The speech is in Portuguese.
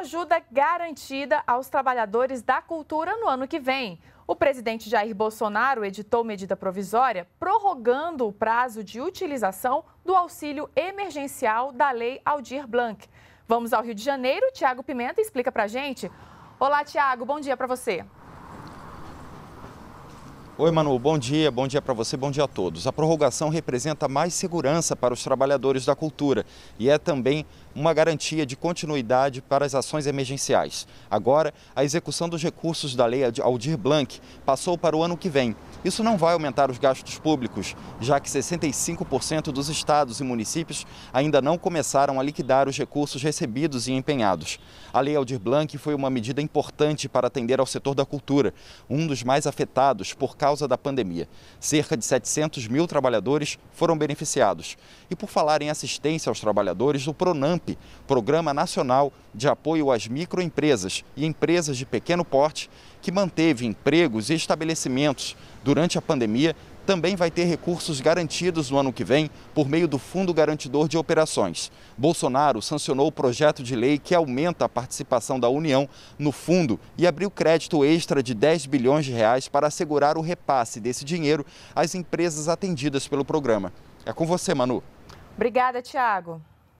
ajuda garantida aos trabalhadores da cultura no ano que vem. O presidente Jair Bolsonaro editou medida provisória prorrogando o prazo de utilização do auxílio emergencial da Lei Aldir Blanc. Vamos ao Rio de Janeiro. Tiago Pimenta explica para gente. Olá, Tiago. Bom dia para você. Oi, Manu, bom dia, bom dia para você, bom dia a todos. A prorrogação representa mais segurança para os trabalhadores da cultura e é também uma garantia de continuidade para as ações emergenciais. Agora, a execução dos recursos da Lei Aldir Blanc passou para o ano que vem. Isso não vai aumentar os gastos públicos, já que 65% dos estados e municípios ainda não começaram a liquidar os recursos recebidos e empenhados. A Lei Aldir Blanc foi uma medida importante para atender ao setor da cultura, um dos mais afetados por causa da pandemia. Cerca de 700 mil trabalhadores foram beneficiados. E por falar em assistência aos trabalhadores, o PRONAMP, Programa Nacional de Apoio às Microempresas e Empresas de Pequeno Porte, que manteve empregos e estabelecimentos durante a pandemia, também vai ter recursos garantidos no ano que vem por meio do Fundo Garantidor de Operações. Bolsonaro sancionou o projeto de lei que aumenta a participação da União no fundo e abriu crédito extra de 10 bilhões de reais para assegurar o repasse desse dinheiro às empresas atendidas pelo programa. É com você, Manu. Obrigada, Tiago.